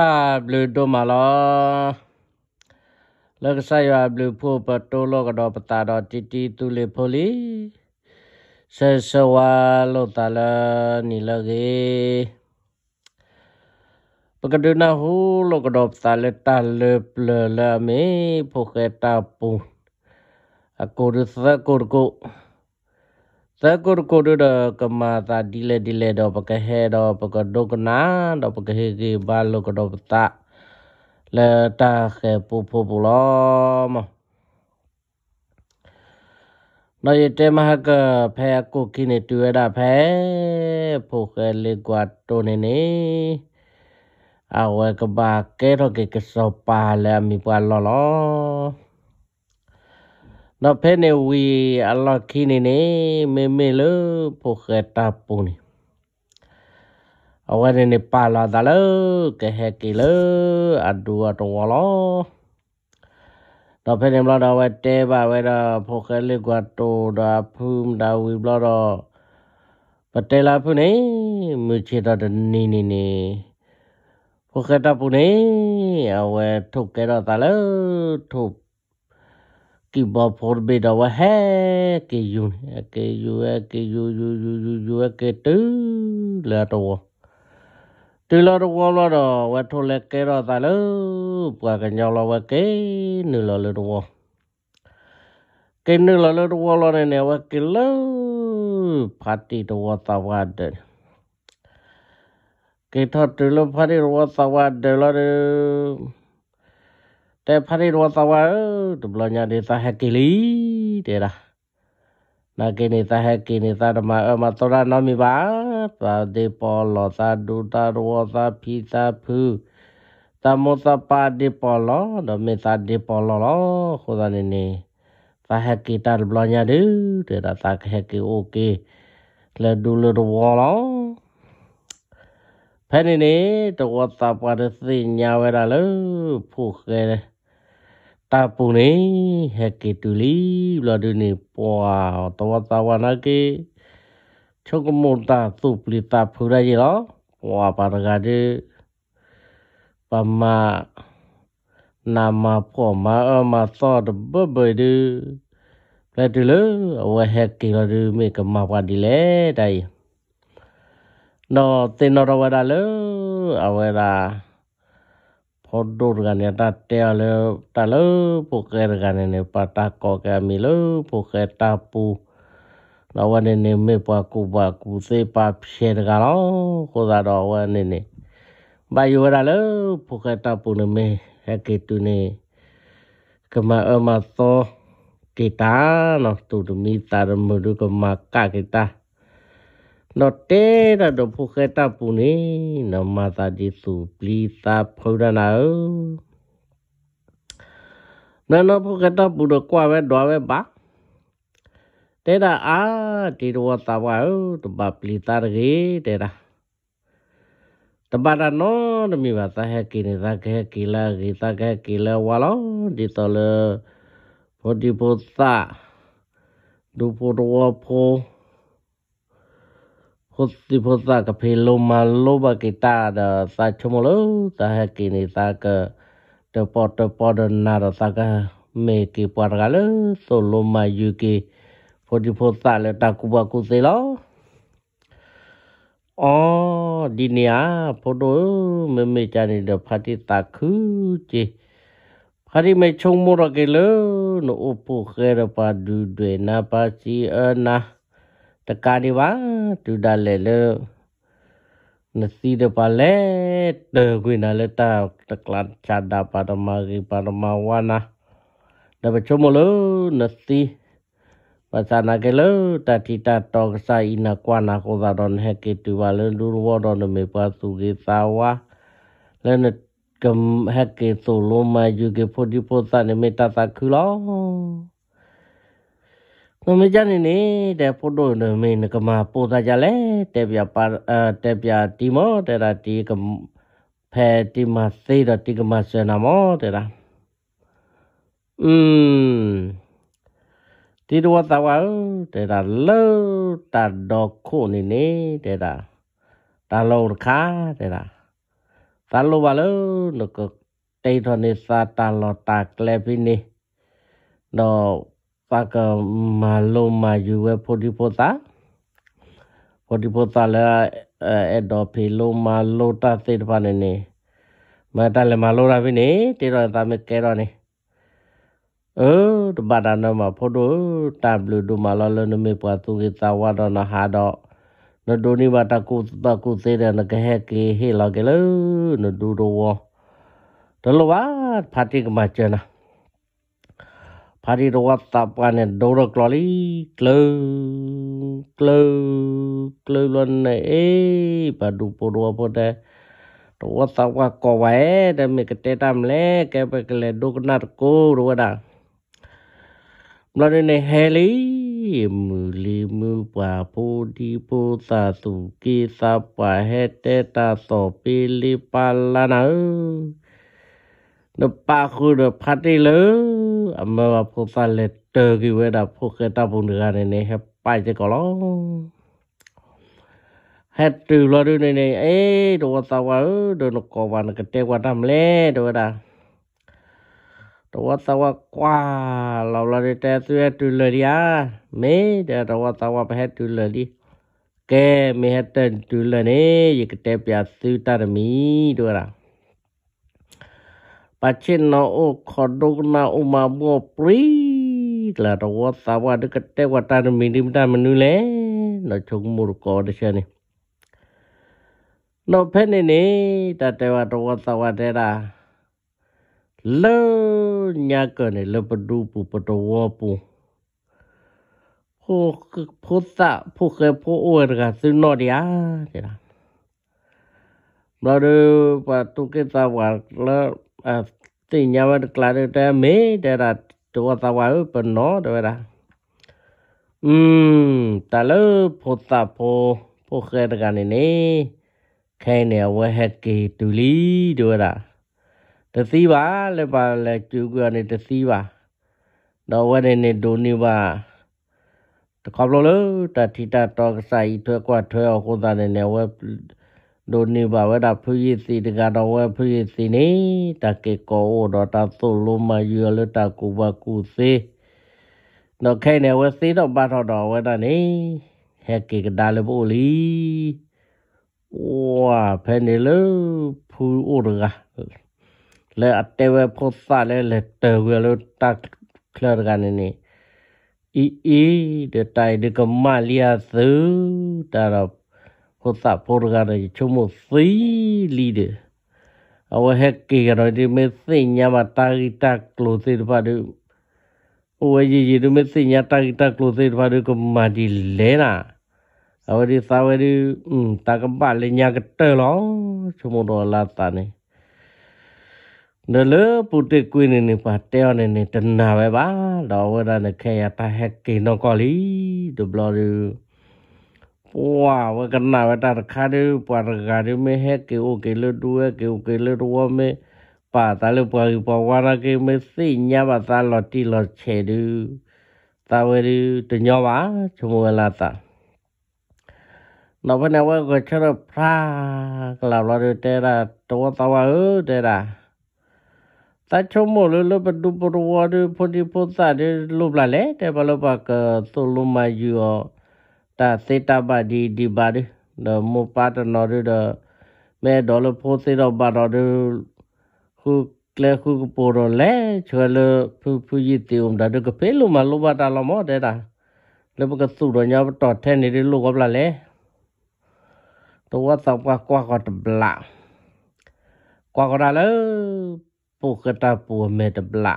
ตาบลูโดมาลอแล้วก็ใส่ยาบลูพูประตูโลกดอปตาดอจิตีตุเลพลีเสสวาโลตาลนิลเกปกดูนะฮูโลกดอปตาเลตาเลปเลละเมพวกเกตาปูอกูรุสะกูรุတကုရကိုဒဒကမာတာဒီလေဒီလေတော့ပကဟဲတော့ပကဒုကနာတော့ပကဟေကေဘာလကတော့ပတာလေတာခေပူပူပလောမနော်ရတဲမဟကဖဲကုကိနေတူရတာဖဲဖိုခဲလေကွာတိုနေနေအဝဲကဘာကဲတော့ကေကစောပါလဲမိပါလောလောနဖဲနေဝီအလခိနေနေမေမေလပိုခတာပူနီအဝရနေပါလာဒလကဟကီလအဒူအတဝလောတော့ဖဲနေဘလာတော့ဝဲတဲပါဝဲတော့ဖိုခဲလစ်ကွာတိုဒါဖူးဒါဝီဘလာတော့ပတဲလာဖူးနေမြချေတော့နေနေနေဖိုခဲတာပူနေအဝဲထုတ်ကဲတော့တလထုတ် কিংবা ফোরবে ডাবা হ্যাঁ কে ইউন একে ইউ একে ইউ ইউ ইউ ইউ ইউ একে টু লেটো tứ lo đâu qua lo đó qua thô lệ cái đó ta lỡ qua cái nhau lo qua cái nửa lo lỡ đâu cái nửa lo lỡ đâu lo này nè qua cái lỡ phát đi đâu qua ta qua đây cái thọ tứ lo phát đi đâu ta qua đây lo แต่พาริโรตาวาตบลญาเดตาแฮกิลีเดระနာကိနေတာဟဲကိနေတာဓမ္မအမတော်ရနောမီပါသာဒေပေါ်လောသာဒုတာရောသာဖီသာဖူသမောသပါဒေပေါ်လောဓမ္မေသာဒေပေါ်လောလောခိုသာနေနေသာဟဲကိတာဘလညာဒုတေတာသာဟဲကိโอเคလဒူလဒဝလောဖဲနေနေတဝသပါဒသိညာဝဲတာလောဖုခဲတယ်တာပူနေဟက်ကေတူလီဘလာဒနေပွာတဝတာဝနာကေချုပ်ကမုန်တာသူပလီတာဖူရရေလောပွာပါရကဒေပမနာမဖောမအမသောတဘဘဒေလက်တလဝဟက်ကေရမေကမပါဒီလေတိုင်နော်တင်တော်ဝဒါလအဝဒါ hodor gane tatea le talo poker gane ne patako ke ami le poker tapu lawane ne me paku paku se pap sher galo koda kan, oh, lawane ne bayu ra kan le poker tapu ne me hakitu ya ne kema emato eh, kita no tu mi tar muru kemaka kita lotte ra do phuketa puni namata disu plita phurana o nano phuketa puro kwa we dwa we ba te da a ti ro ta wa o to ba plita re te da ta ba da no de mi ba ta he ki ni da ke ki la ri ta ke ki la wa lo di to le podi po ta du po ro po คติพสากบพลมาลุบะกิตาเดาสาชมุลตาเฮกินิตาเกะดปอเดดปอดนาดสากะเมกิปาร์กาลโสโลมายูกิพอดิพสาเลตากุบากุเซลออ๋อดินีาพอดูเมเมจานิเดพาติตาคือจีพัติเมชงมุรกิเลนอุปุเครปาดูดเวนาปาสีเอนะตะการีวังตูดาเลเลนสีเดปาเลเดกุยนาเลตาตะกลัดชาดาปารมากิปารมาวานะเดบชมโลนสีภาษานาเกลตัดที่ตัดตองสายนากวานาโคซาดอนเฮกิตูวาเลนดูรวดอนเมปาสุกิสาวะเลนกัมเฮกิโซโลมาอยู่เกพอดิโพซาเนเมตาสักคือล้อနမကြနေနေတဲ့ဖိုတိုနမင်းကမာပိုတာကြလဲတဲ့ပြပါတဲ့ပြတီမောတဲ့ရာတီကဖဲတီမသေးတဲ့တီကမဆနာမောတဲ့ရာอืมတီတော်တော်ဝါတဲ့ရာလောတာဒေါခုနေနေတဲ့ရာတာလောခါတဲ့ရာတာလောပါလောနကတေထောနေစာတာလောတာကလဲပိနေတော့ပါကမာလိုမာယူဝဲဖိုဒီပိုတာဖိုဒီပိုတာလဲအဲ့တော့ဖေလိုမာလိုတာသေတပါနေနေမတလည်းမလိုတာပြီနေတေတော့တာမကဲတော့နေအိုးတပါတာနမဖိုဒိုတာဘလူဒူမာလောလနမေပွားသူကတာဝါတော့နဟာတော့နဒိုနီဘာတကုတကုသေးတယ်နကဟဲကေဟေလာကလေးနဒူတော့တလောပါဖာတိကမချနာพาริโรวัตตาปานเนดูรกลอลีกลูกลูกลูอลนเนเอปาดูปูรัวปูเดรวัตตาวากอไว้แต่มีกเตตามเล่แกไปกเลยดูกนาร์โกรัวดังเรนในเฮลีมือลีมือปาพูดีพูตาสุกีสาปาเฮเตตาสอปิลิปาลานาลูกปาคูเดอพัดได้เลยอำเภอพุทธาเลเตอร์กิเวดาพุกเกตาบุญเดือนในนี้ครัไปจะก็ล้อให้ตื่นรอดูในนี้เอ้ดวงตะวันเดินกอบันกันเทวันดำเมล็ดเวดาตัวตะวันกว่าเราเราได้แต่ตัวนตื่นเลยดิอาเม่เดี๋ยวตัวตะวันไปให้ตื่เลยดิแกไม่ให้ตื่ตื่เลยเนี่ยยังกันเทพยาสุตารมีด้ว่นะปัจเจนโอขอดุกนาอุมาบัวปรีละรวสาวาดึกเตวตานมินิมดามนุเลนชงมุรกอดชนีนเพนนี่ตาเตวรวสาวาเดราเลญาเกนเลปดูปุปตวปูพวกพุทธะพวกเคยพวกอวยกันซึ่งนอดียเดราเราดูประตูกิตาวัดแล้วအတိညာဝတ်ကလာတဲ့မေတဲ့ရာတော့သာဝါပနောတဲ့ရာอืมตะเลพอตาพอพอเคยกันนี่แค่เนี่ยว่าเฮ็ดกี่ตุลีด้วยล่ะတသိပါလည်းပါလည်းကျူကနေတသိပါတော့ဝဲနေဒိုနေပါတကဘလို့တတိတာတော့ဆိုင်ထွဲကွာထွဲဟိုသားနေနေဝဲဒိုနေဘာဝဒဖူရီစီတကတော့ဝဲဖူရီစီနေတကေကောဒတာသုလုမယလတကူဘကူစေနော်ခဲနေဝဲစီတော့ဘာတော့တော့ဝဲတာနေဟဲကေကဒါလပိုလီဝါဖဲနေလို့ဖူအိုရကလဲအတဲဝဲဖို့စလဲလဲတဲဝဲလို့တတ်ခလရကနေနေအီအီဒတိုင်ဒကမလီယာသုတာတော့ kota porgara chomo thilide awa hekke garo de me senya mata gita close de padu owa ye ye de me senya ta gita close de padu ko ma di lena awa di sawa di ta ka ba le nya ka te lo chomo do la ta ne nele pute kwini ni pa teo ni ni tena we ba do wa da ne ke ya ta hekke no ko li do blo du ဝါဝကနာဝတာခါဒီပါရဂါရီမေဟဲကေโอကေလဒူကေโอကေလဒူဝမေပါတလပွာပဝါရကေမေစိညာဘာသာလော်တီလော်ချေဒူတာဝရီတညောပါချမဝလာတာနောက်ဘနဝကချရဖရာကလာလော်ရတဲရာတောတဝါဟတဲရာတချုံမလို့လဘဒူပရဝါဒူပိုဒီပိုစာဒူလုဘလာလေတဲဘလဘကသုလုမယူောတာစေတာပါဒီဒီပါဒီတော့မူပါတနော်ရတော့မဲဒေါ်လာဖိုးစေတော့ပါတော့ခုကလခုပိုရလဲချွဲလဖူဖူရတီုံဒါတော့ကပေးလို့မလိုပါတာလို့မောတဲ့တာလေပကစုတော့ညတော့ထဲနေတယ်လို့ကပလာလဲตัวสองกว่ากว่ากตบละกว่ากระเลยปูกระตาปูเมตบละ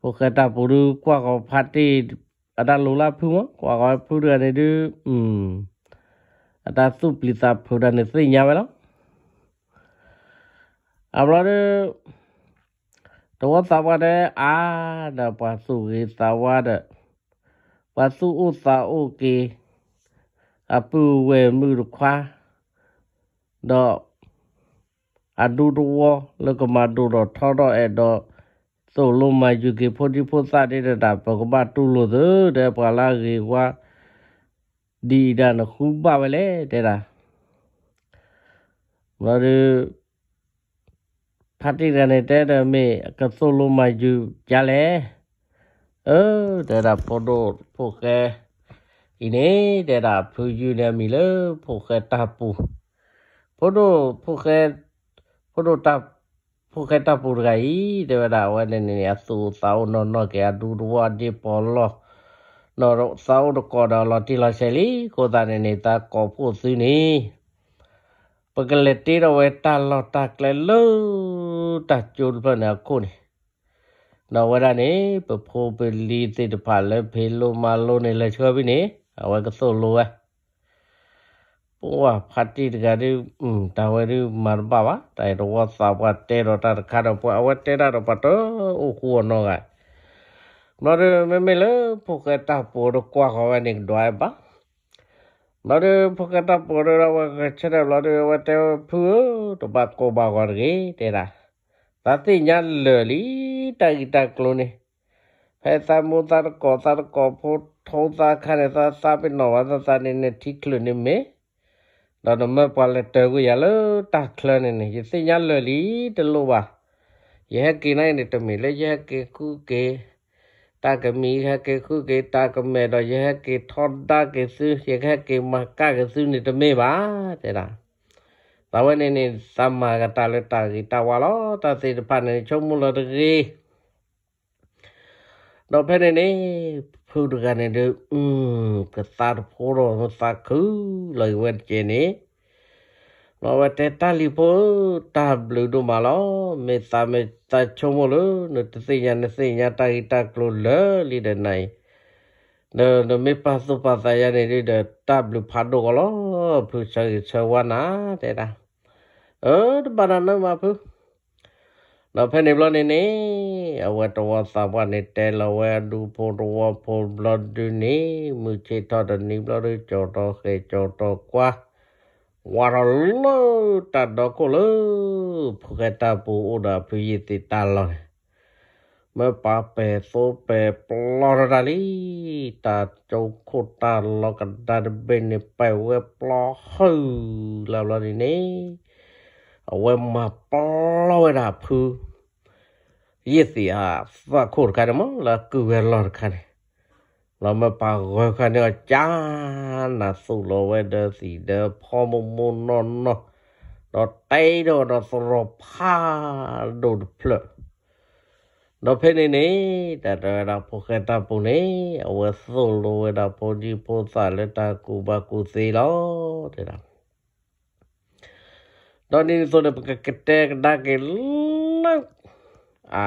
ปูกระตาปูดูกว่ากพัดที่အတာလိုလာဖူးကွာကွာဖူးရတယ်တူอืมအတာစုပလီစာဖူးတယ်စိညာပဲလားအဘလာရတော့သဝတဲ့အာဒပါစုရေးသဝတဲ့ပါစုဥစာဥကေအပူဝဲမှုခွာတော့အဒူတော်လကမဒူတော်ထော်တော့အဲ့တော့ so lo ma ju ge 44 sa de da pa ko ba tu lo de de pa la ge wa di da na khu ba ba le de da ma de ဖတ်တိရနေတဲ့တမေကဆုလိုမယူကြလေအဲတဲ့တာပေါ်တော့ဖို့ခဲဒီနေတဲ့တာဖူယူနေမီလေဖို့ခဲတာပူပေါ်တော့ဖို့ခဲပေါ်တော့တာပ Puketa purgai de vera wale ni asu sau no no ke adu dua di polo no ro sau do ko da lo ti lo seli ko da ne ne ta ko pu su ni pagale ti ro we ta lo ta kle lo ta chul pa na ko ni no wera ne pe pho pe li ti de pa le pe lo ma lo ne le chwa bi ne awa ka so lo wa ว่าพัดที่การิอืมทาวารีมารบ้าวแต่รัวสาวเตอร์ตัดขาดออกไปเอาเตอร์รับปัตโต้โขวนองะนั่นไม่ไม่เลยพวกเขาปวดกว่าเขาเป็นอีกด้วยบ้างนั่นพวกเขาปวดเราวก็เชื่อนั่นเราเที่ยวผู้ตบกบ้ากนกีเท่านั้นที่นั่นเลยลีตากิตากลุ่นเฮ้ยสามุตตะก็ตะกพูดท้องตาขันตาสามเป็นหน่อว่าตาเนี่ยที่คลุนเนีไหมเราต้องมาปาเลตเตอร์กูอย่าเลิกตาเคลนนี่ยิ่งสิ่งยันเลยลีตลอดว่ะยากินอะไรนี่ตัวมีเลยยากิคู่เกตากมียากิคู่เกตากมีเรายากิทอดตาเกซื้อยากิมากาเกซื้อนี่ตัวไม่บ้าเจ้าตาวันนี้สัมมากตาเลตากิตาวาลอตาสิปันนี่ชมมุลตะกีเราเพื่อนนี่ဖုဒကနေတို့อืมကသာဖိုးတော့သာခုလေဝတ်ကျနေလောဝတေတလီဖိုတာဘလူတို့မလောမေသာမေတချုံမလို့နတသိညာနသိညာတာဟိတာကလိုလေလီဒနိုင်နော်နမေပါစုပါသယာနေတဲ့တာဘလူဖာဒိုကလောဖုချေချဝနာတဲ့တာအော်ဘာနာမဖုเราเพนิบลอกนี้นี่เอาวตัวสาวนแต่เราวดูพรวพรบลอกดูนี่มือเชทอดนิบลอกดจอดเขยจอดกว่าวารลตัดดอกกลิกพกตาปูอุดาพิยติตาเลยเมื่อปาเปโซเปปลอรดาลีตาโจูคุตาลกันดาเบนเปเวปลอฮือแลาลอะนี่อาไว้มาปล่อยนะพูยี่สิอาฟะคูร์กันมั้งแล้วกูเวลอร์กันเรามาปากไวกันเนี่ยจานะสุโลเวเดสีเดอพอมมุนนนนนนเตโดนสโรพาโดนเพลนพนนี่แต่เราพกันตาปุนี่เอาไว้สุโลเวดาปุนีปุสาเลยตากูบากูสีโลเด้อตอนนี้ส่วนเด็กกรแตกดังกันนะอ่า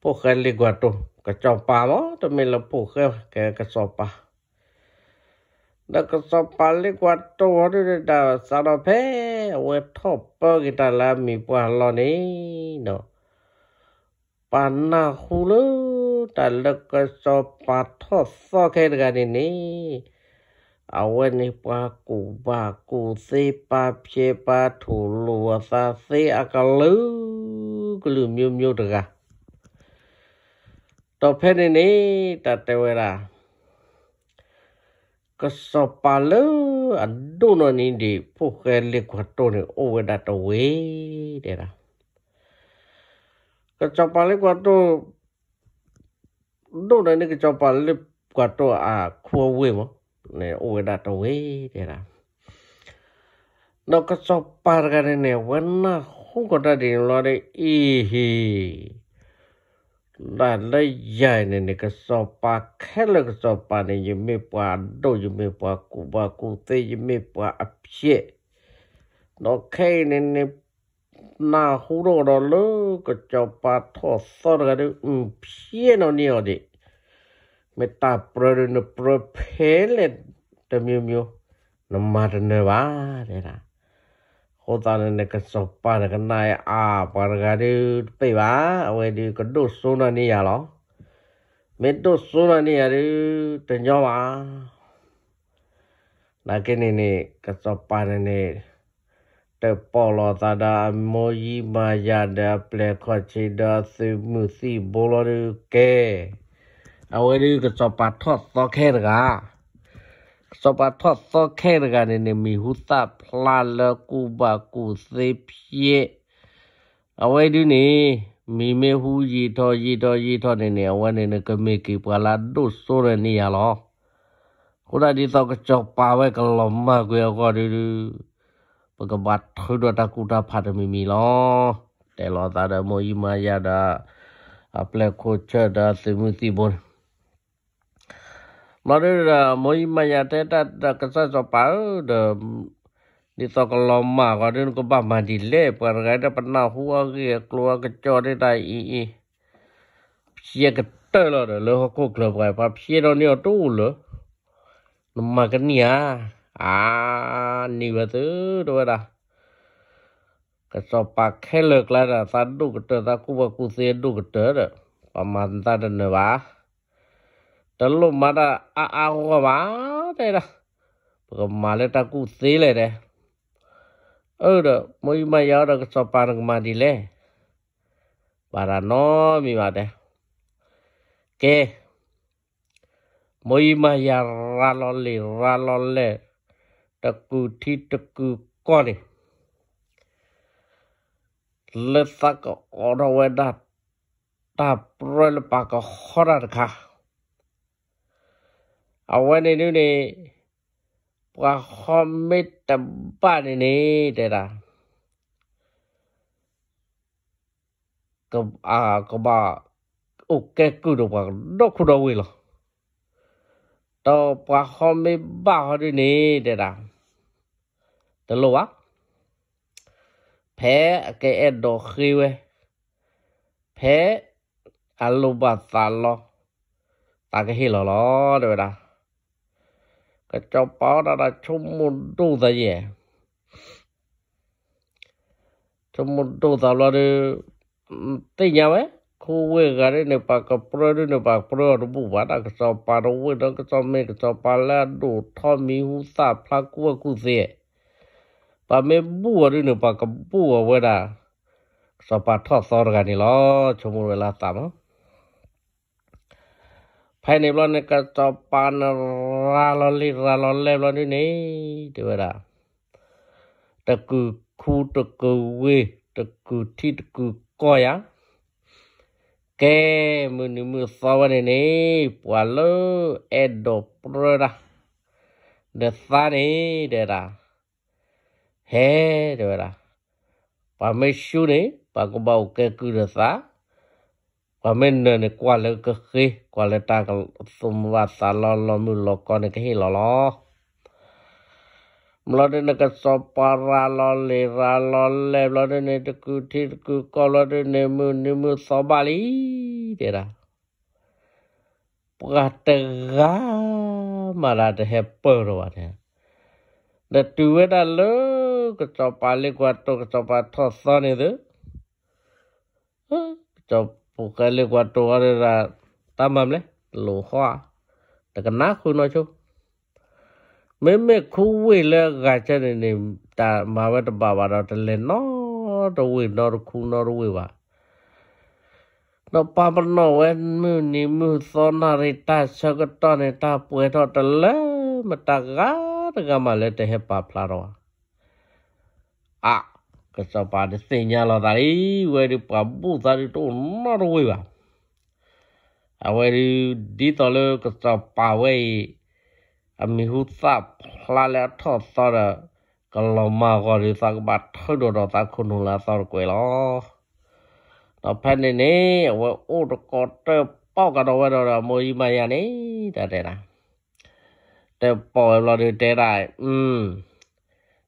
พวกเคยเรียกว่าตัวกระจอบปลามั้งตัวมีละพวกเคยแกกระสอบปลาแล้วก็สอบปลาเรียกว่าตัวนี่ด้สารเพเวทอปเปอรกิตาลามีปลาลอนี้เนาะปานาคูลแต่แล้วก็สอบปลาทอดซอแค่กันนี่อาไว้ในปากูปากูซีปาเชปาถูลัวซาซีอากาลืกลืมยิมยิวตกะต่อเพนนี้ตัดเวลาก็สอปาลือันดูนนี่ดีพวกแกเรียกว่าตัวนี่โอเวดัตเวเดี๋ยก็จอปาลืกว่าตัวดูนนี่ก็จอปาลืกว่าตัวอาครัวเวมั้งนี่ยโอุ้ยดัดเอาไว้เด็กนะนกชอบปาร์กันเนี่ยวันน่ะหุ่นก็ได้ดีเลยอีฮีดัดเลยใหญ่เนี่ยนกสอบปาแค่เล็กชอบปาเนี่ยยังไม่ปาดูยังไม่ปากูบากูเตยย่งไม่ปาอับเชี่ยนกแค่เนี่ยเนี่ยน่าหูรอดเลยก็จะปาทอดสอะกันอุ้มเพี้ยนนี่ยเด็ไม่ตาปรนเปรเพลตมิวมิวน้ำมาเนวาเนี่ยนะโคตานนี่ก็สบปานกันนายอาปารกาดิไปวะเอาไว้ดีก็ดูสุนันี่ยหรอไม่ดูสุนันี่ยดิตนยอวแนักนี่นี่ก็สบปานเนี่เตปอลอตาดามอยมายาดาเปลคอชิดาสิมุสีบบลอเกเอาไว้ดีก็สอบปัดทอดซอแค่รกาสอบปัดทอดซอแค่รกาเนี่ยมีหุตาพลาลกูบากูเซเพียเอาไว้ดีนี่มีเมหูยีทอยีทอยีทอเนี่ยเนี่ยวันเนี่ยก็มีกี่ปลาดุสโซเรนี่ยหรอคนที่ต้องก็จอบปลาไว้ก็ล้มมากเลยก็ดูดูปกบัติคือดตะกูตาพัดมีมีหรอแต่รอตาเดมอยมายาดาอัปเลโคเชดาสิมุติบนมาเรื่อยมวยมายาเตะตัดกษัตริย์สปาเดนี่ตอกลมมาก็เรื่องกบมาดิเล่เปิดไงได้ปนญหาหัวเกียกลัวกระจอดได้อีอีเชียกเตอร์เลยเลยเขาคุกเลยไปพับเชียเราเนี่ยตู้เลยนมากันเนี่ยอ่านี่ว่าตื้อด้วยนะก็สอบปากแค่เลิกแล้วนะสันดูกเตอร์สักคู่ว่ากูเสียดูกเตอร์ประมาณตาเดินเนวะတလုံးမတာအာအာကပါတဲ့လားဘကမာလက်တကူသေးလေတဲ့အဲ့တော့မွေမရတော့စပါရကမာဒီလေပါရနောမိပါတဲ့ကဲမွေမရရာလောလေရာလောလေတကူတီတကူကောနေလက်သကအော်ရဝဲဒတ်တပ်ရလပါကခေါ်ရခါเอาไว้ในนี้นี่ว่าคอมมิตแต่บ้านในนี้แต่ละก็อาก็บ้าโอเคกูดูว่าดูคุณเอาไว้หรอต่อปลาคอมไม่บ้านใน้นี่เดี๋ย่ะตลกอ่ะแพ้แกเอ็ดดอกคิวเอ้แพ้อารมณ์บาดสรอตาแกเห็นหรอเด๋ยวนะก็เจ้าป๋าระดัชมุดดูแต่เย่ชมุดดูแต่เราเรองตีเงาไหมคู่เวกันเนี่ยปากกับเพื่อนเนี่ยปากเพื่อนรูบุานก็เจ้าป๋าเราเวนั่นก็เจ้าเมก็เจ้าป๋าแล้วดูท่อมีหูสาพลักกัวกูเสียปาเมบัวด้วยเนี่ยปากกับบัวเวดาสปาทอดซอร์กันนี่ล้อชมุดเวลาตามอ่ะ phải nếp lo này cả cho pan ra lo li ra lo lem lo như này thì vậy đó đặc cứ khu đặc cứ quê đặc cứ thi đặc cứ coi á cái mưa nửa mưa sau này này quả lơ edo pro đó, để xa này để đó, he để vậy đó và mấy xu này và cũng bảo cái cứ để xa kamen ne kwale ke ke kwale ta ka sumwa sala lo mu lo ko ne ke lo lo mlade ne ka so para lo le ra lo le mlade ne te ku ti ku ko lo ne mu ne mu so bali te ra pra te ga ma ra te he pe ro wa ne ne tu we da lo ka so pa le kwa to ka so pa tho so ne de จบปกเรียกว่าตัวอะไรตามบำเลยหลวงพ่แต่ก็น่าคุยน้อยชูเมื่อเมื่อคุยเลยก็กาจะนี่ตามาว่าตบาวาเราจะเล่นนอตัววินนอคุณนอรู้ว่าเราพามันนอเวนมือนี่มือซอนาริตาชกตอนี่ตาป่วยทอดตัวเล่มาตากาตะกามาเลยแต่ให้ปาพลารวะอ่ะก็สบายเสียงเราได้เวรีปับบูตาดิโตนารวยวะเวรีดีต่อเลยก็สบายเวอมีหุ่นสับพลาเล้ทอดสอดก็ลรมาก็ดีสักบัดเท่าดอกตาคนหละสอดกวยล้อต่อแผ่นนี้เว้โอ้ตะก็เตะป้อกันเอาไว้เรากมวยมาอย่างนี้แต่เดนะแต่ปล่อยเราดูเตะได้ อืม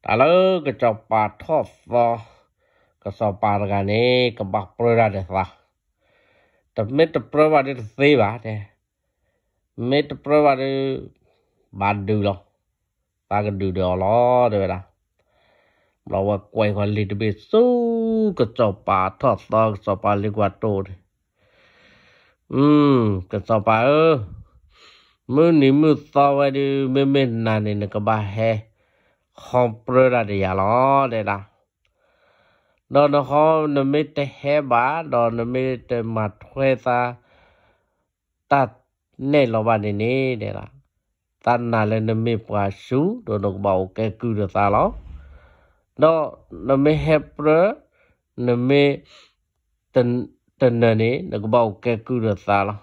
ตาเลิกก็จะปาทอดฟอก็สอบปาละกันนี่ก็บักปลระเดสฟะแต่เม่ตประวัติสีวะเนี่ยเม่ตปละวัติบานดูหรอตากันดูเดียวล้อเดี๋ยวละเราว่าควายควายลิตเบสู้ก็จะปาทอดฟอก็สอบปาลิกว่าโตเลยอืมก็สอบปาเออมือนีมือสอไว้ดูเม่เม่นานนี่นะก็บ้าแฮဟောပရရရလောတဲ့လားတော့တော့ဟောနမိတဟဲပါတော့နမိတမထွဲသာတတ်နဲ့လောပါနေနေတဲ့လားတန်နာလည်းနမိပွားရှုတော့တော့ဘောက်ကဲကူရသာလောတော့နမိဟဲပရနမိတန်တန်နေနကဘောက်ကဲကူရသာလော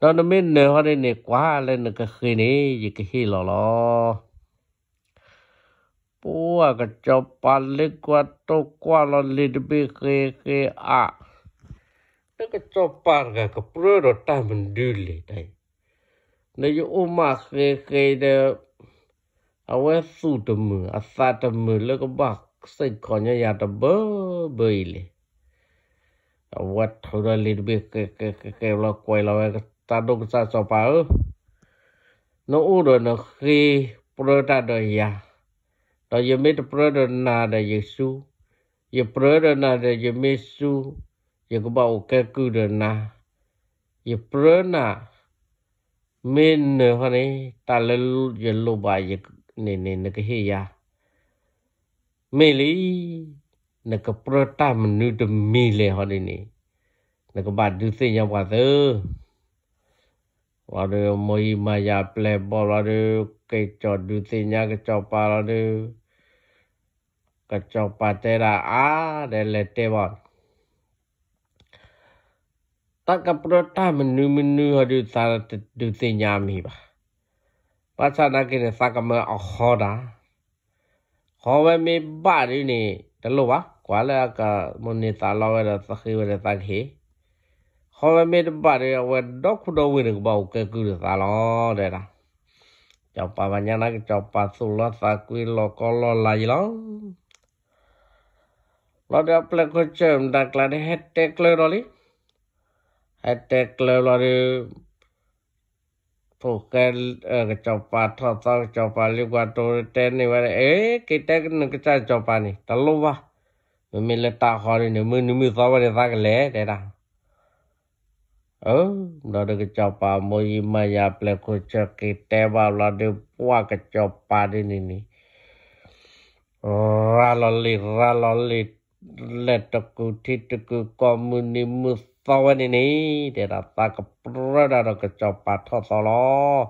တော့နမိနေဟောတဲ့နေကွာလည်းနကခိနေရကဟီလောလောัวกจบปันลิกว่าตกควาลลิดบีเคเคอะนั่นก็จบปันกกับเรื่อรถตมันดูเลยได้ในยุอมาเคเคเดเอาไว้สู้ตมืออาสาตมือแล้วก็บักใส่ก่อนยาตะเบอเบยเลยเอาไว้ทอดลิดบีเคเคเคเคเราควยเราไว้ตาดกซาสปาเออโนอูดอนอคีโปรตาดอยาเราังไม่ปรารถนาในเยซูอย่าปรารถนาในเยซูอย่าก็บอกแกกูเดินนะอย่าปรารถนาเมนเน่อคนนี้ตาเลลุยัลูบายนี่นี่นึกเฮียเมลีนักปรตามนุษย์เมลีคนนี้นึกบาดดูสิยาว่าเธอวารุมยมายาเปลบอลวารุอเกจอดุูติญากจอปาลารุอกจอปาเตระอาเดเลเตวันตักกับรถท่ามันนูมันนูหรือสารตดูสิญามีปะภาษาหดักินสักเมาอ๋อขอดาขอไว้ไม่บ้าดีนี่ตลกวะกว่าแล้วก็มันนี่ตาลอเวลาสักคืนวลาสักทีขาไာမေတပါရဝဒခเဒဝိရဘေิက်ကကူက่ေกတဲ့လลးကြောကะပါပါညာနာကြောက်ပลဆုလသကွေလောลกอာလာရลောလောတဲ့ပလကลကိกချမ်ဒကလာတเ့ဟเ်တเ်ကလောอလီဟက်တကกลလยာ်လီผู้เกลอกจับปาทอซองจับปาลิกว่าตัวเต้นนี่ว่าเอ๊ะกเตกันนึกจะจับปานี่ตลบวะมันมีเลตาคอร์นี่มือนึงมือสาวอะไรสักเล่เด้อัะ ờ nó được cho bà mồi mà ya ple ko cho cái té vào là được qua cái cho bà đi nè nè ra lo li ra lo li lệ tật cụ thi tật cụ con mu ni mu sao nè nè để là ta cái ra ra được cái cho bà thoát sao lo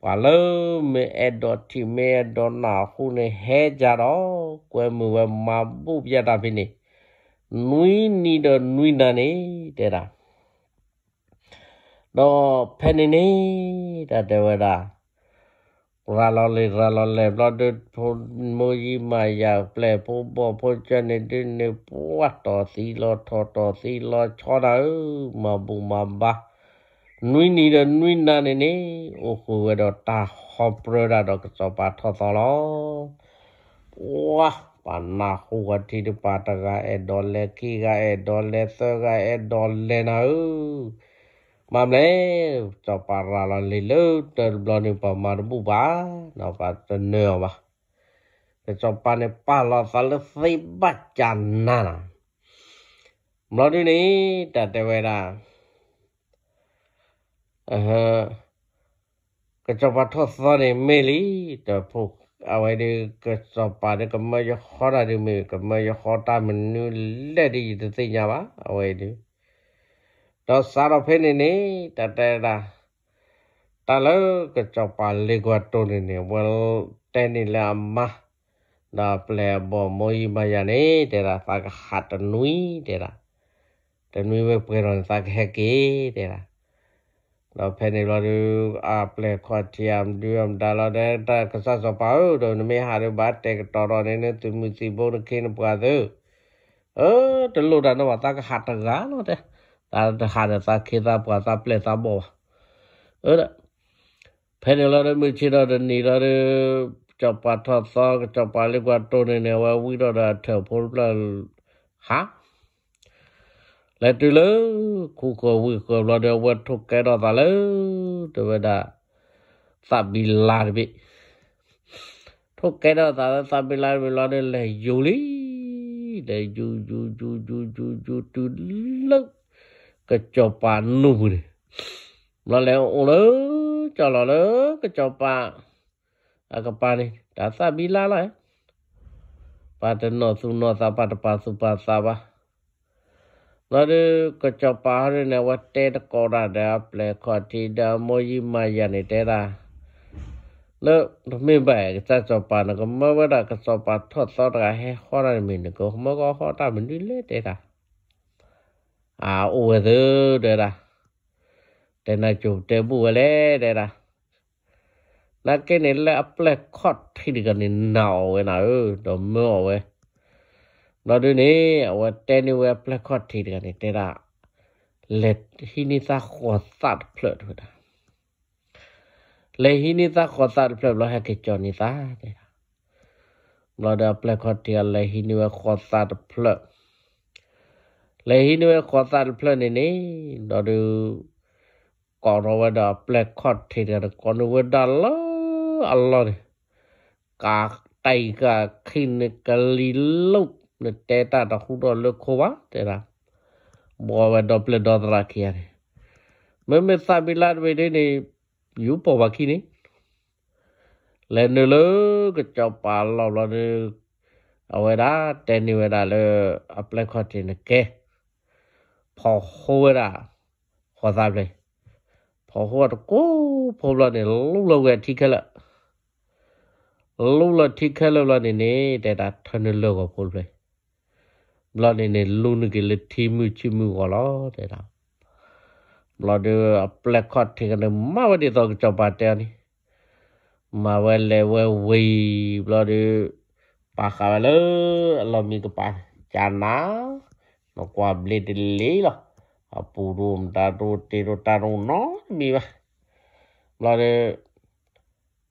và lỡ mẹ em đó thì mẹ đó nào khu này hết ra đó quên mù mà bút ra ra bên này núi ni đó núi nè nè để làm เราเพนินี่ตาเดวดาเราลเลยเราลราเลยเราดพูดมุยมาอยากแปลพูดบอกพูดจะในดินในปวดต่อสีลอทอต่อสีลอชอดเออมาบุมาบะนุยนี่เดนุยนั่นนี่โอ้โหเวดตาขอบเรดดอกสปาทอตลอว้าปันนาหัวที่ดูปาตกาเอดอลเลกีกาเอดอลเลเซกาเอดอลเลนะเออมาเล้วจอปาราลเลิลเตอร์บลอนิปมาบุบานาปาตเนอวะแต่จอปาเนปาลาสาลฟิบัจันนาบลอดนี้แต่แตเวลาเออาก็จอปาทศนิเมลีแต่พวกเอาไว้ดีก็จอปาเด็กก็ไม่จะขอได้ดีมือก็ไม่จะขอตามมันนู่นเล่ดีตัวสิญาวะเอาไว้ดีတော့စာတော့ဖဲနေနေတတဲတာတလကကြောပါလေကွာတိုနေနေဝဲတဲနေလာမဒါပလေဘောမွေမယနေတဲတာသာကဟာတနွီတဲတာတနွီဝဲပွဲတော်သာကဟက်ကေတဲတာတော့ဖဲနေလို့အပလေခေါ်တီယမ်ဒူယမ်ဒါလာတဲ့တကဆတ်စပါဦးတော့နမေဟာရဘတ်တဲတော်တော်နေနေသူမူစီဘုန်းခင်းပွားသူအဲတလို့တာတော့သာကဟာတကားတော့တဲ့ตาจะหาแต่ขาเคตาปวดตาเปลี่ือตาบวเออเพนเรารได้มือชนเราได้หนีเราได้จับปลาทอดซอกจับปลาเลี้ยงปลาตัวนเนี่ยว่าวิ่งเราได้แถวพูดแล้วฮะแล้วตัวเลือกคู่กับวิ่งกับเราเดี๋ยววันทุกแก่เราตาเลือดเวลาสามปีลานไปทุกแก่เราตาสามปีลานไปเราเด้เลยยูรีได้ยูยูยูยูยูยูตัวเลือก cái cho bà nụ đi nó léo ô lỡ cho nó lỡ cái cho bà à cái bà này đã xa bi la lại bà tên nó su nó sa bà bà su bà sa bà nó đi cái cho bà rồi nè vật tê nó có ra để ple khó thì đã mỗi gì mà giờ này tê ra lỡ nó mình bẻ cái cho bà nó có mới bắt đầu cái cho bà thoát sau ra hay khó ra mình nó có mới có khó ta mình đi lấy tê ra อาอุเอเดี๋ยวระเดนจูเดบุเลเดระแลนักเนี่ยเลอปเลคอดที่ดีกันน่หนาวเว้ยนาดมเมอเว้ยนาดูนี่เอาเตนิเวัปเลยคอดที่ดีกันนินเดระเลทินิตาขวสัตเพลิดเวระเลยหินิตาขวสัตเพลิดเราแหกิจอนิตาเราเดาเปลคอดที่เลยหินิ่าขวสัตเพลิดลยนี่ขอตาเพลนนี่ดอดูกอนวดาเพลคอดที่เดียกอนวดาลอัลลอฮ์กาไตกาขินกะลิลุกเนี่ตตาตะคุดอเลือกวาแต่ละบัววดอเพลดอตระเคียนเมื่อเมื่อสามิลาดไปได้เนี่ยอยู่ปอบกินนี่เลนเลือก็จะปาเราเราเอาไว้ได้แต่นี่เวลาเลยอัพเลคอดทีเนเกย跑后啦，好啥嘞？跑后的过跑了呢，路了个踢开了，路了踢开了了呢呢，带他他那了个跑嘞，了呢呢路那个了踢木踢木个了，带他。လာဒီပလက်ခတ်ထိကနေမဝဒီတော့ကြပါတဲ့နီမဝလဲဝဲဝေးဘလာဒီပါခါလဲအလောမီကပါဂျာနာ no kwa blete lela apuro mtaro tero taro no miwa mlare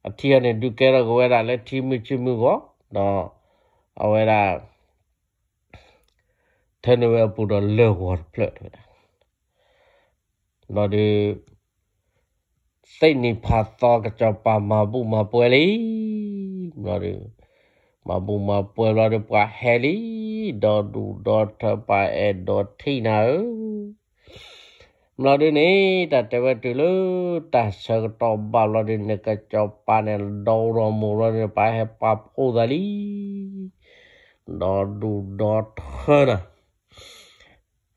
atia ne dukera goera le timu chimu go no awera tenwe apuro le war plot no de စိတ်နေဖာတော့ကြောက်ပါမှာဘူးမပွဲလေးမလို့มาบุมาปดเราดปาเฮลี่ดอดูดอดทปะเอ็ดดอดทีน่นเราดูนี่ตัดเทวดาลูตัดสกตอบาลเราดินี่ก็จอบปานเอลดอรมูเราดปะเฮปับพูดลีดอดูดอดทนะ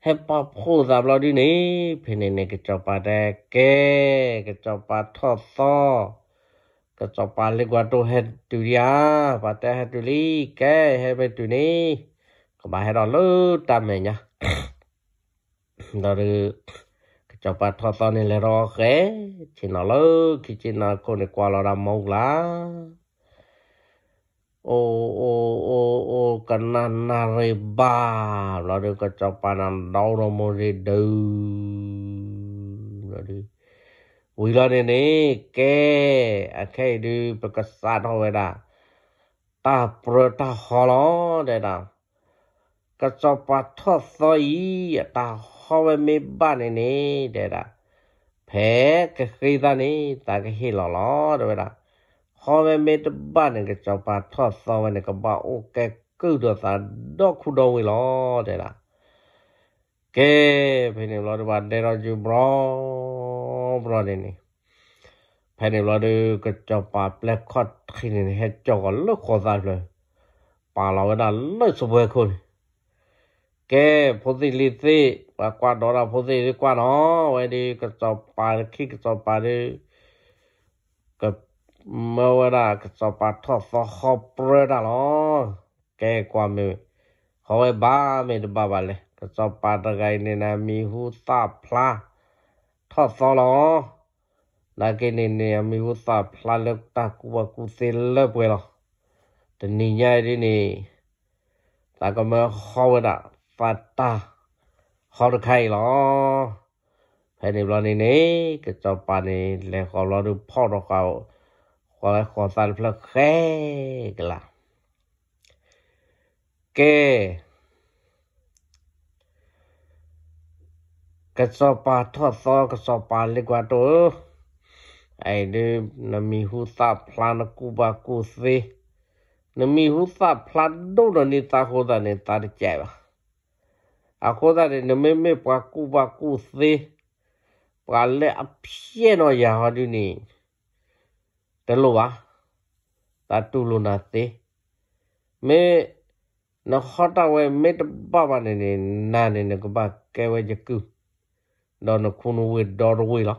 เฮปับพูดาเราดินี่เพนี่ก็จอบปาเดเกก็จอบปาทอดซอก็จะปาเลกว่าตัวเห็ดตุยาว่าแต่เห็ดตุลีแกเห็ดเป็นตุนี้ก็มาให้เราเลือตามเนี่ยนะเราดูก็จะปาทอตอนนี้เลยรอแกชินเราเลือคิดชินเราคนในกว่าเราดำมองละโอโอโอโอกันนันนาเรบาเราดูก็จะปานันเราเราโมเรดูวิลาเนี่ยนี่แกอะคดูประกาศเอาไว้ดาตาโปรตาฮอลเดดกระจบปัทอซอยตาฮอวไม่บ้านเนี่ยนี่เดดเแพก็คือตานี่ตาก็เฮลหลอเดด่าฮอวไม่บ้านเนี่ยกระจบปัทอซอยเนี่ยก็บ้าโอเแกกูดูสัดอกคุดองวิลอเดดเแกเป็นยราไรบ้าเดเราจูบรอบรอดนี่ภายในรอดูก็จะปาแปลคอดขึ้นเฮ็ดจอกเลิกขอซาเลยปาเราได้เลิกสบายคนแกพอสิลิซี่ปากว่าดอราพอสิลิกว่าเนาะไว้ดีก็จะปาขี้ก็จะปาดีก็เมื่อเวลาก็จะปาทอดซอขอบเปรได้เนาะแกกว่ามือเขาไว้บ้าไม่ได้บ้าไปเลยก็จะปาตะไกเนี่ยนะมีหูตาพลาพอสอลอลาเกเนเนี่ยมีวุฒิพลาเล็กตากูว่ากูเซลเลปวยหรอแต่นี่ยหยดินี่ลาก็มาเข้าดะฟาตาเข้าดใครหรอภายในรอนี้นี่ก็จะปานี่แล้วก็รอดูพ่อเราเขากขอขอสารเพลแค่กันละเกกสอปาทอดซอกสอปาเล็กว่าตัวไอ้เดินมีหูสับพลานกูบากูซีนมีหูสับพลานดูนนี่ตาโคดานี่ตาเจ็บอาโคดานี่นไม่ไม่ปากูบากูซีปาเล็อเพี่เนาะยาวดูนี่ตลอวะตาตุลนาเซเมนักขอตาเวเมตบ้าบ้านี่นานี่นกบ้าแกเวจะกูดอนคุณเวดอรวยหรอ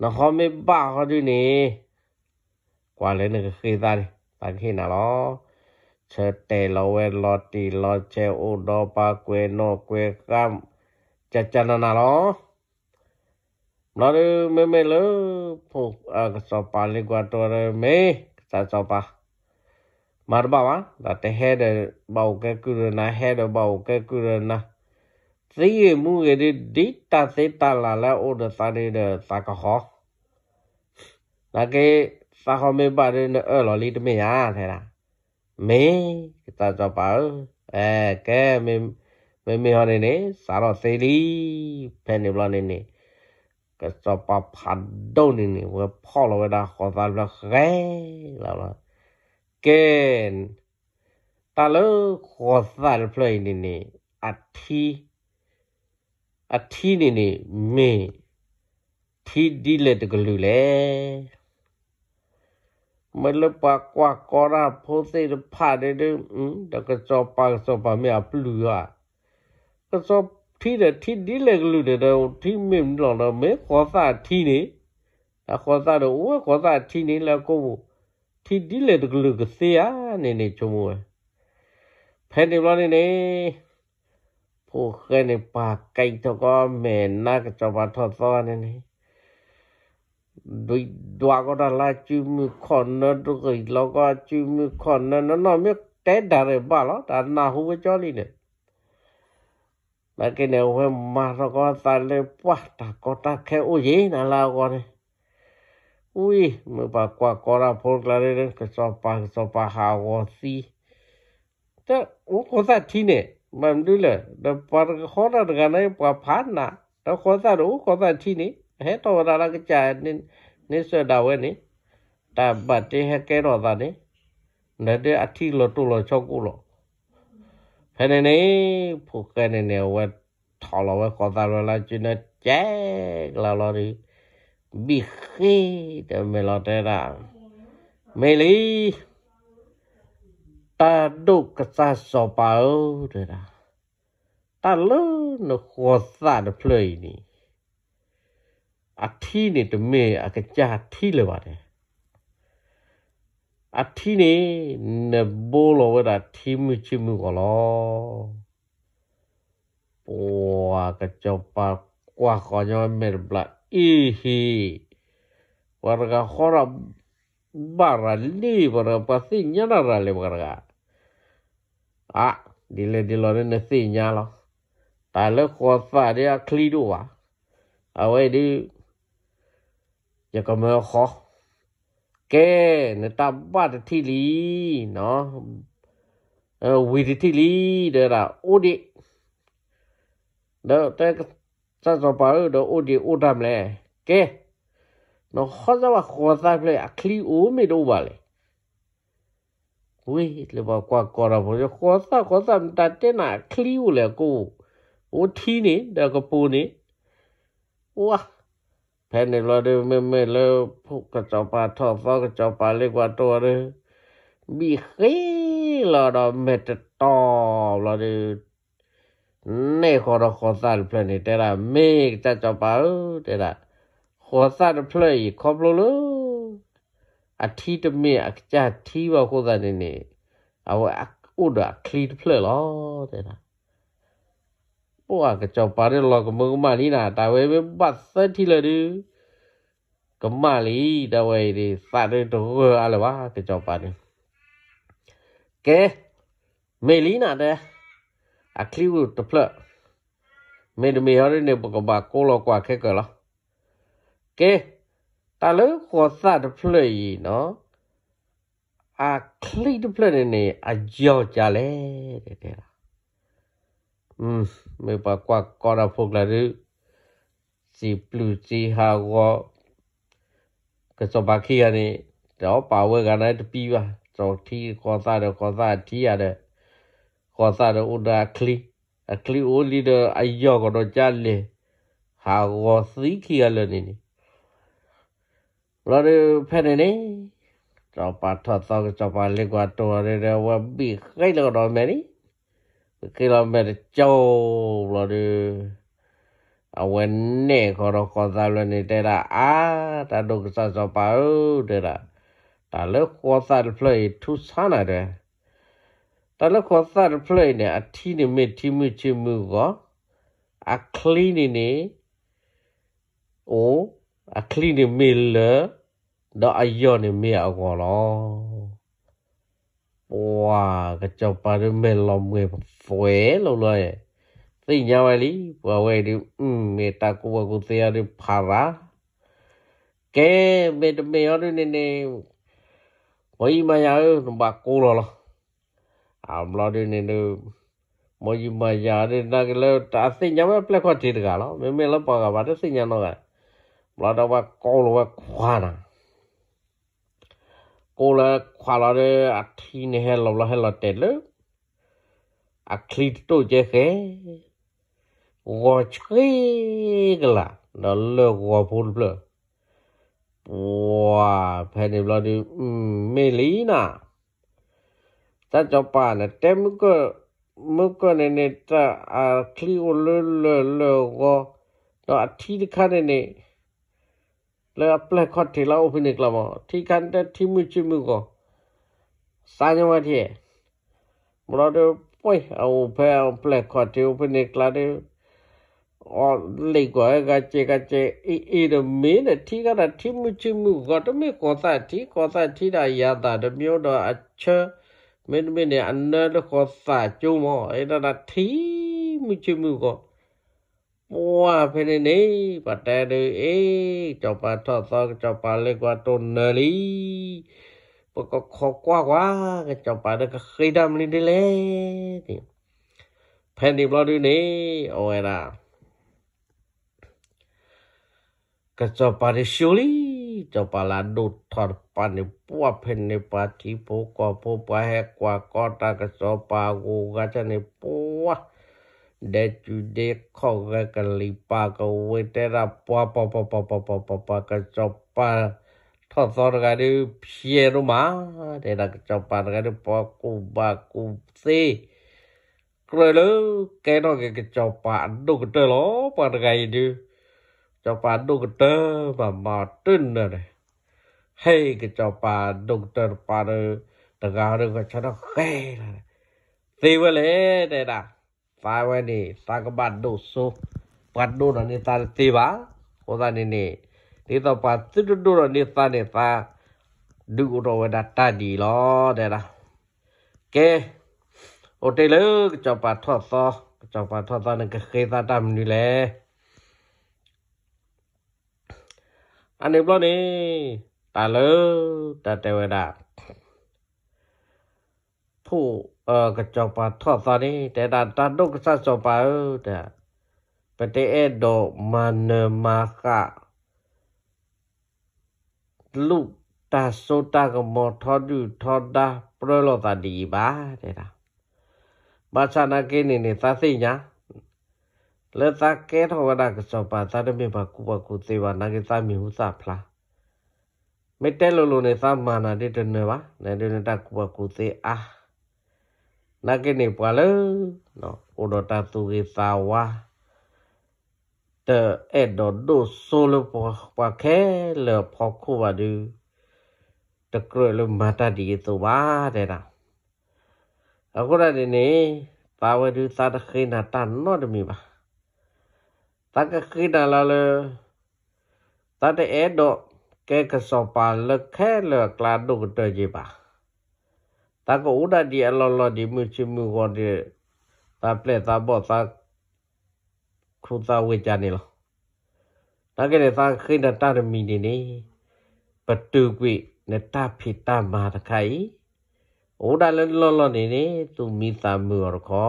นะเขาไม่บ้าเขาด้วยนี่กว่าเลยนึกคือตาดิตาที่น่ะหรอเชเตลเวลอตีลอเชอุดอปากเวนอกเวกัมจะจันน่ะหรอเราดเไม่ไม่เลยพวกอ่ะสอบปาลิกว่าตัวเรไม่จะสอบปามาบ่าวะแต่เฮเดบ่าวแกกูเรนะเฮเดบ่าวแกกูเรนะซีมูเอดิดิตาเซตาลาลาโอเดซาเดเดสากะฮอลาเกสา่อเมบาเดเนเออลอลิตไม่ยาใช่ะเมตาจอปาเอแกเมเมเมฮอเนเนสารอเซรีเพนิบลาเนเนก็จอปาพัดโดนิเน่วพ่อเราเวลาขอสาลาเรแล้วเกนตาเลขอสารเพลนิเนอัตทีအထီးနေနေမေထီဒီလက်တကလူလေမလပကွာကောရာဖိုးစိတ်ဖာတဲ့တကစောပါစောပါမြပလူရကစောထီတဲ့ထီဒီလက်လူတဲ့တော့ထီမင်းတော့တော့မေခေါ်စာထီနေအခေါ်စာတော့ဝခေါ်စာထီနေလကိုထီဒီလက်တကလူကစေရနေနေချုံဝဲဖဲနေလို့နေโอ้เคยในปากไก่ทก็เหม็นน่ากจะมาทอดซ้อนนี่ดุยดวก็ได้ละจิ้มขอนนั่นก็อีแล้วก็จิ้มขอนนั่นน้องไม่เต็ดได้เบ้าแล้วแต่น้าหัวจอลีเนี่ยแล้วก็เนี่ยเว้มาแล้วก็ตาเลยปะตาก็ตาแค่โอ้ยน่าลาก่อนเนี่ยอุ้ยมือปากกว่ากราพูดอะเรื่องก็ชอบปากสอบปากหาวสีแต่โอ้โหสัตวที่เนี่ย mamdula da par khora da na pa phana da khota ro khota thi ni he to da la cha ni ni sa da we ni ta ba te he ke ro da ni na de a thi lo to lo chok ku lo he ne ne phu ka ne ne wa tho lo wa khota ro la chi na che la lo ri bi khi da me lo te da me li ta đâu cả ta sọ bảo rồi đó ta lỡ nó khó xa nó plei nè à thi nè tụi mẹ à cái cha thi là vậy nè à thi nè nè bố lo vậy là thi mươi chi mươi quả lo bố cái cháu bà qua khó nhau mẹ là ý hi warga khora barali warga pasti nyana rale warga อ่ะดีเลยดีเลยเนี่ยสี่ยาละแต่เลิกควาฝ่าเดียคลีดูวะเอาไว้ดีอย่าก็เมื่อขอแกเนี่ยตาบ้านที่ลีเนาะเออวิธีที่ลีเดี๋ยวละอุดิเดี๋ยวแต่จะจะไปเดี๋ยวอุดิอุดามเลยแกเนาะเขาจะว่าควาฝ่าเลยคลีอูไม่ดูวาเลยอุ้ยหรือว่ากว่ากอราผมจะขอสักขอสักตัดเจน่ะคลิ้วแลยกูโอ้ทีนี่เดี๋ยวก็ปูนี่ว้าแผ่นในเราเดิไม่ไม่แล้วพวกกระจอปลาทอดซอกระจอปลาเล็กกว่าตัวเลยบีเฮ้เราดอเม็ดตอเราเดิเน่ขอเราขอักเพลนี่แต่ละเมฆจะจอปลาเออแต่ละขอสักเพลนครบเลยအထီတမေအကြထီဘကိုသာနေနေအဝဥဒခလီဖလလောတဲ့နာပိုအကကြောပါရလကမုမလီနာတဝဲဘတ်စထီလဒူကမလီတဝဲဒီစာရတောအလဝကကြောပါနေကဲမေလီနာတဲ့အကလီဝတဖလမေဒမီဟရနေပကဘာကိုလောကွာခဲကလားကဲအလခေါ်သတ်ဖလွေနော်အခလိတဖလွေနေအကြောကြလေတဲ့တဲ့อืมမေပါကွာကောရာဖုတ်လာရစီပလူစီဟာဝကစဘာခီရနေတော့ပါဝဲကနဲ့တပီးပါတော့ထီခေါ်သတော့ခေါ်သထီရတဲ့ခေါ်သတော့ဥဒါခလီအခလီအိုလီဒအယောကတော့ကြလေဟာဝသီခီရလနေနေဘလာရီဖဲနေနေတော့ပါထသောကချပါလေကွာတော်ရတဲ့ဝဘီခိုင်လို့တော့မယ်နီကီလိုမီတာကျော်ဘလာရီအဝင်းနေခေါ်တော့ခေါ်စားလို့နေတဲ့လားအာတဒုကစားစပါဦးတဲ့လားတလခေါ်စားဖလေထူဆာနာတဲ့တလခေါ်စားဖလေနဲ့အထီးနေမိထီးမှုချမှုကအကလီနေနေအိုးအခလီနီမီလဒါအယောနီမီအကောလောဝါကကြောက်ပါရမဲလောမွေဖွဲလောလောရဲ့သိညာဝဲလီဘဝဲဒီอืมမေတာကိုဝကိုတရားဒီဖာရာကဲမေတမေရောနေနေဝိမယာရဘာကိုလောလောအမလောဒီနေနေမောကြီးမယာရနာကလောတာသိညာဝဲပလက်ခွတ်တီတကလောမေမေလောပါကဘာတသိညာနောကเราได้ว่าก้อนว่าควานะก้เลยควาเราได้อัดที่เนี่ยเราเราให้เราเต็มเลยอัดคลิปตัวเจ๊เก๋วัวชี้กันละนั่นเลยวัวพูดเลยว้าแผ่นเราดูไม่ลีน่ะแต่จะป่านะแต่มึงก็มื่อก่อนเนี่ยจะอ่าคลิโอเลเลเลก็ตอนที่ดิคันเนี่ยเลยแปลกอดที่เราพินิกละมอที่กันแต่ที่มือจิมือก็สายวันที่เราเดี๋ยวป่วยเอาเปลอาแปลคอดที่พินิกละเดี๋ยวอ๋อเลี้ยงไว้กันเจกันเจอีอีเดี๋ยมีเนี่ยที่กันแต่ที่มือจิมือก็ต้องมีก็สายที่ก็สายที่ได้ยาตาเดียวมีอะไรเชื่อไม่ไม่เนี่ยอันนั้นเราก็สายจูมอไอ้นั่นที่มือจิมือก็ว่าเพนนี้ปัตเตอร์เอจอปาทอดซอกจอปาเล็กว่าต้นเนลีปกขอกว่ากว่าก็จอปาเดก็เคยดำลินได้เลยีแผ่นดินเราดูนี่โอ้ยนะก็จอปาได้ชิลีจอปาลาดูทอดปันในปัวเพนในปาที่ปกว่าปปาแหกกว่ากอตากระจอบปากูกราจนในปัวดจุดเด็กขอกกันลิปากเวทรับะปัปปปปปปปกัจบปาทศรกันเพียรมาเดี๋ยวจบปากันปากุบะกุซีกลยลกนกกจบปาดูกเตลอปาไงดูจบปาดูกเตมามาตึนลยเฮกจบปาดูกเตปาเตการก็ชนะเฮ้ยสิวเลยเดี๋นะ Pavani తగబడ్డు సో పడ్డు అని తీవా ఉదాని నీతో పత్తిడు నీ తాని తా డుగుటో డట్టా నీలో దేరా కే ఒకటి చొప్ప తో చొప్ప తో నీకు ఖీతా నీలే అని ఇప్పుడు తా తా ခုအကကြောပါထော့သာနေတဲ့တာတဒုကဆတ်စောပါတဲ့ပတေအဒိုမနမကလူတာဆိုတာကမောထောဒူထောဒါပရလောတာဒီပါတဲ့တာဘာသာနာကင်းနေနေသသိညာလက်သကဲထောဝဒကစောပါသတမေပါကုပကုသေးပါနာကေသမီဟုသဖလားမေတဲလိုလိုနေသမန္နာတေတနေပါနေတေနတကုပကုသေးအားနာကိနေပွာလေနော်အိုဒတာတူရီသာဝါတဲအက်ဒိုဒိုဆိုလပပခဲလေဖခုဝဒူတကရလမတာဒီတူပါတဲ့တာအခုရတဲ့နေပါဝဒူသာတခိနာတန်နော်တမီပါတကခိနာလာလေတတဲ့အဲ့တော့ကဲကစောပါလက်ခဲလကလာဒုတ်တကြီးပါตาก็อุดาดีอลอลอดีมือชิมือวันดีตาเปลตาบอดตาครูตาเวจานี่หรอตาก็เลยตาขึ้นตาเรมีนี่นี่ประตูกุยเนตาผิดตามาตะไครโอ้ดาเล่นลอนี่นี่ตุมีตามือรขอ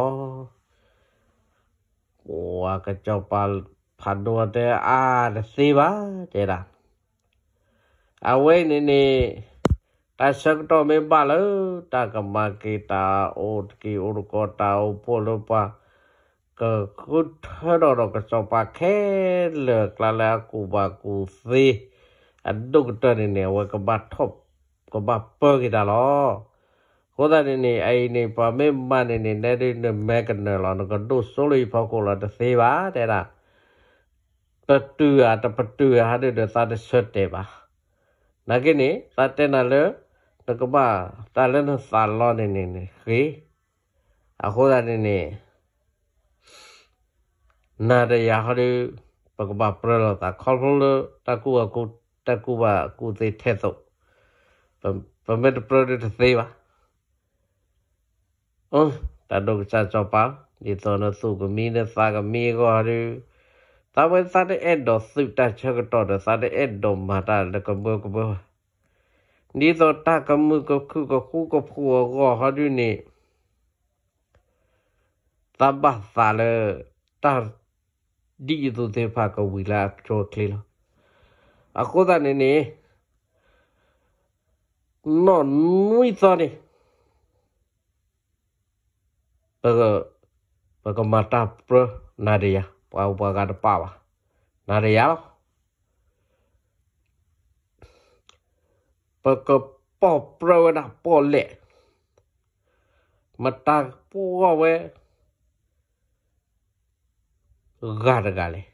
โอ้ก็เจ้าปาผัดดัวเตอาเดสีบ้าเจราเอาไว้นี่นี่ตาสักตัวไม่บาเลยตากมากีตาโอดกีอุรกอตาอุปโลปะก็คุดเทอรอกสปาแค่เลืกละแล้วกูบากูซีอันดุกตัวนี่เนี่ยว่าก็บาทบก็บาเปิกีตาลอคนนั้นี่ไอ้นี่พอไม่มาเนี่ยเนี่ยได้เนี่ยแม่กันเนี่ยหรอนก็ดูสุริพอกูลราจะซีวะเด้อละประตูอะแต่ประตูฮะเดี๋ยวตาจะเสด็จบ้นักนี่ตาเต้นอะไรတကဘာတာလနစာလောနေနေနေခေအခုဒါနေနေနာရရဟရပကဘာပရလတာခေါလလတကူအကူတကူဘာကူသေးထဲသောပမက်ပရဒတ်သေးပါအော်တဒုတ်ချာချောပါဒီတော့နစုကမီနဲ့စာကမီကိုဟရတာဝဲစာတဲ့အဲ့တော်စုတချကတော်တဲ့စာတဲ့အဲ့တော်မာတာလကဘောကဘောนี่ตัวตากับมือก็คือกับคู่กับผัวก็เขาดูนี่ตาบัสาเลยตาดีตัวเทพากับวิลาโจคลีละอะุณตาเนี่ยนี่นอนนุ้ยตอนนี้ปะกเปะก็มาตาเปานาเดียปพปอกันป่าวนาเดียหรอปกปอเปล่านะปอเละมาตาปัวเวกาดกาเลย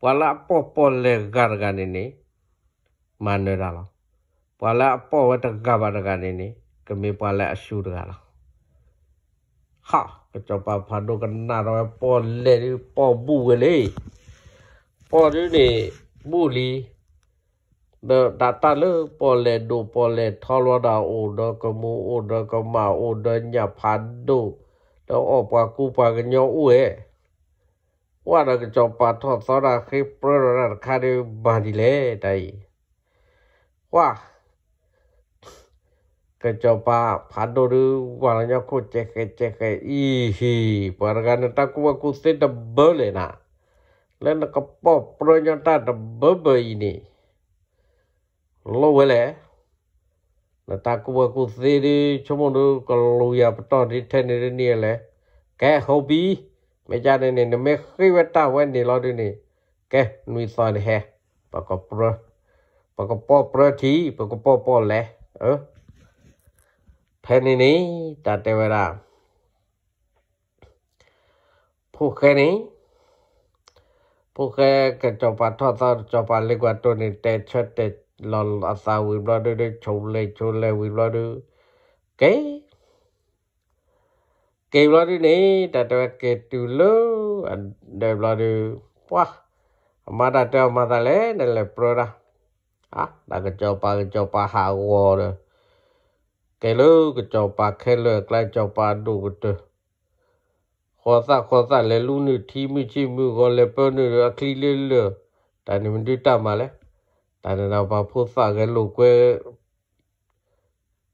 ปละปอปอเละกาดกาเนี่นี่มันเนราลปละปอเวตกาบาดกาเนี่นี่ก็มีปละสูดกาลฮะก็จะพาพาดูกันน่ารักปอเละปอบูเลยปอดูนี่บูลีดดาตาลือปอลเลดูปอลเลทอลวดาโอดอกมูโอดอกมาโอดเนยาพันดูดอออปากูปากันยอุเอว่าดกจบปาทอดสระคิปรรรคารบานิเลไดว่ากจอปลาพันดูดูว่าเนยโคเจเกเจเกอีฮีปารกันนีตะกูว่ากูเสบเบลเลยนะแล้วนัก็ปอบปรยนตาเดเบเบอีนี่ลเวเลแต่ตากูว่ากูซีดีชมดูก็ลุยอาปตอนที่เทนีเรนี่เลยแกฮอบีไม่จานี่นี่นไม่คิดว่าตาวันนี้เราดูนี่ แกนุ่ยซอนแฮปากกปรปากกปอปรทีปากกปอปอแหลยเออเทนี่นี้ตัดเวลาพูกแค่นี้พวกแกก็จกปัตตาจบปัลลิกวัตุนิเตชเตลอลอาซาวิบลาดูดชมเลยชมเลยวิบลาดูเก๋เกวบลาดูนี่แต่ตัวเกตูลูเดบลาดูว้ามาแต่เจ้ามาแต่เล่นเล่นโปรดอ่ะอะแล้ก็จอปาก็จอปาฮาวอร์เกลูก็จอปาเคลือกลายจอปาดูกัเถอะขอสักขอสักเลยลูนี่ทีมีชีมือก็เลยเป็นนี่อะคลีเลือแต่หนึ่มันดีตามมาเลยต่เราพอพูดฝากกันลูก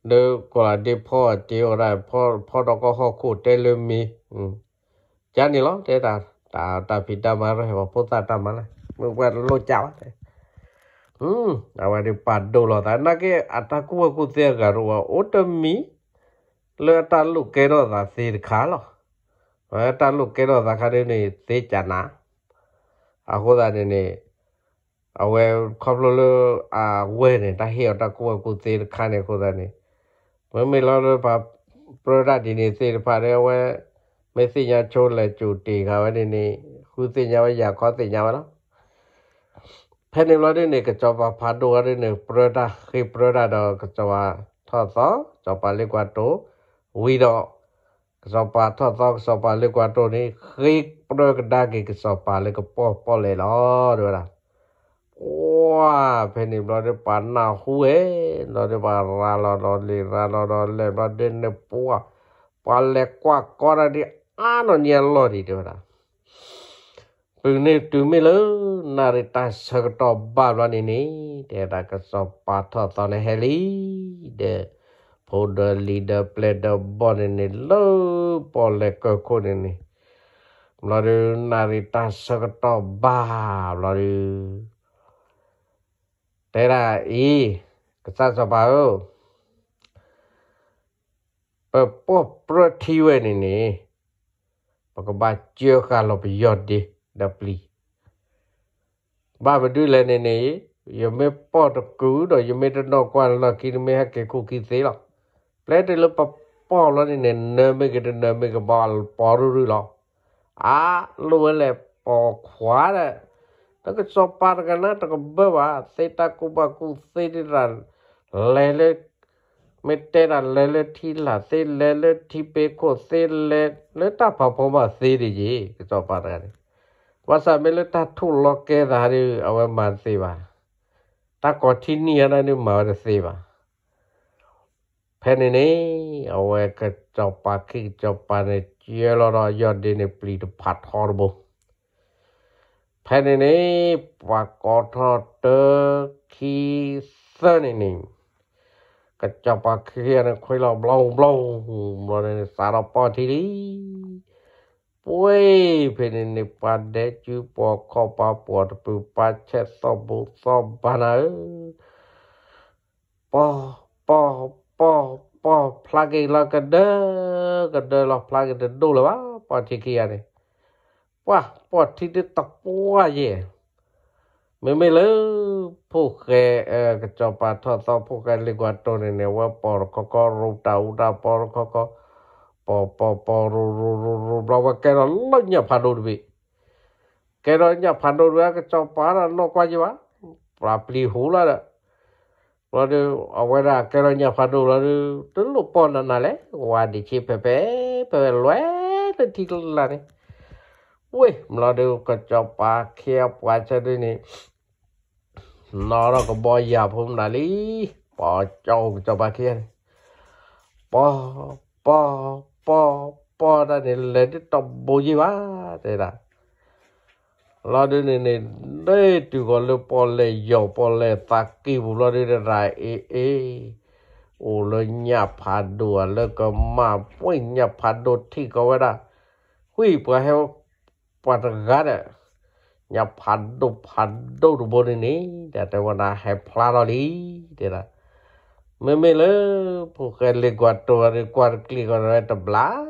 เด้อกว่าดีพ่อเจีอะไรพ่อพ่อเราก็ห้อขูดได้เริ่มมีอืมจานนี่ล้อเจตาตาตาผิดตามาเลยว่าพูดตาตามาเลยมึงแปลโลจ้าวอืมเอาไว้ดูปัดดูหลอแต่นักเกออัตากูว่ากูเสียกันรู้ว่าอ้ตมีเลือดตาลูกเกลอดาสีขาหรอเลือดตาลูกเกลอดาขาเรนี่เสีจานะอาโคดาเนี่အဝဲခေါပလိုလအဝဲနေတာဟေတာကိုကိုသေးခါနေကိုဒါနေမမေလာတော့ပါ product ဒီနေသေးပါရဲဝဲ message ချိုးလဲကြူတီခါဝဲနေနေခုသိညာဝဲရခေါ်သိညာဝဲနော်ဖဲနေလာတဲ့နေကကြောပါဖာတော့ရတဲ့နေ product ခေ product တော့ကကြောပါထော့သောကြောပါလေးကွာတော့ဝီတော့ကကြောပါထော့သောကကြောပါလေးကွာတော့နေခေ product ဒါကေကကြောပါလေးကပေါ်ပေါ်လေလားတို့လား Wah, peni blode panna hue, lode barra lo loli ra lo lole lo denne pua. Palle qua cora di ano ni allori di ora. Pune tu mi lo narita sagto babla ni ni, de da ka so patho tone heli de. Poda leader play the ball in the low, palle ko ko ni ni. Lode narita sagto babla ni. เทราอีกษัตริย์สบาเปิป๊บปลดทีเวนี่นี่ปกบัตเจ้าข้าลบยอดดีดับลีบ้าไปด้วยเลยนี่นี่ยังไม่ปอดกู้ดอยังไม่ได้นอกวันเรกินไม่ให้เกคุกิเสียหรอกแปลไดีแล้วปอบปอบแล้นี่เนื้อไม่กินเนื้อไม่กับบอลปอดรูหรอกอ้าลุ้เลยปอบขวาเลยตก็ชอบพาร์กันนะตกเบว่าเซตากูบากูซีดรันเลเลเมเตรันเลเลทีลาเซเลเลทีเปโคเซเลเลตาพับพมาซีิจีก็ชอบพาร์กันว่าสามเลตาทุลกเกะได้เอาไว้มาซีบาตากอทีนี่นะนี่มาเรซีบาเพนนี่เอาไว้ก็ชอบพากิชอบพานเจีลอรอยอดเดนปลีดผัดฮอร์บุภายในนี้ประกอบทอเตอก์คีเสนินิงกระจับปาาเคียนคุยเราเบลอเบลอเราในสารปอทีนี้ป่วยเพนนน้ปดเดจูปอ้อปาปวดปูปัดเช็ดสอบุสอบานาปอปอปอปอพลากีเรากันเด้อกันเด้อเราพลากันเด้อดูเลยวะปอทีเคียนี่ว่าปอดที่ได้ตะปัวเย่ไม่ไม่เลยผู้เกเอ่อกระจอปาทอต่อผู้เกเลียกวัาตัวนีเนี่ยว่าปอดก็ก็รูดาวดาวปอดก็ก็ปอปอปอรูรูรูรูเราว่าแกเราเล่นเนี่ยพาดูดิแกเราเลี่ยพัาดูดิกระจอปาเราโลกว่าจีวะปลาปลีหูละเราเดี๋ยวเอาไว้ละแกเราเลี่ยพัาดูเราเดี๋ยวตึ้นลูกปอนนั่นแหละวัาดิชีเป๊ะเป๊ะเปเปลวยเต็มที่ละเนี่ยอุ้ยมาดูกระจกปาเขียวปลาชนิดนี้นอเราก็บอยยาพุ่มนาลีปอจ้กระจกปลาเขียวปอ ปอ ปอปอได้เนี่เลยที่ตบบุยว่าแต่ละเราดูนี่นี่ด้ดูก็เลยปอเลยยอปอเลยตักกี้บุเรีดได้ไรเอเอโอ้เลยหยาผาดัวแล้วก็มาป่วยหยาผาดดที่ก็ว่าได้หุยเพื่อให้ pergara nya phản đồ phản ini đồ wana này để tôi muốn là hẹp phá đó đi thế là mê mê lơ phụ cái liên quan tôi liên quan liên quan đến tập bla